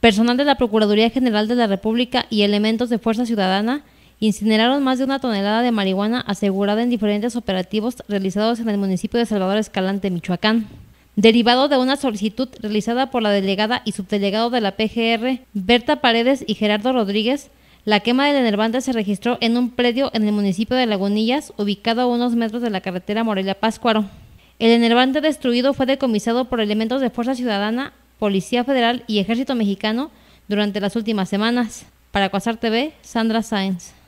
Personal de la Procuraduría General de la República y elementos de Fuerza Ciudadana incineraron más de una tonelada de marihuana asegurada en diferentes operativos realizados en el municipio de Salvador Escalante, Michoacán. Derivado de una solicitud realizada por la delegada y subdelegado de la PGR, Berta Paredes y Gerardo Rodríguez, la quema del enervante se registró en un predio en el municipio de Lagunillas, ubicado a unos metros de la carretera Morelia-Páscuaro. El enervante destruido fue decomisado por elementos de Fuerza Ciudadana Policía Federal y Ejército Mexicano durante las últimas semanas. Para Cuasar TV, Sandra Sáenz.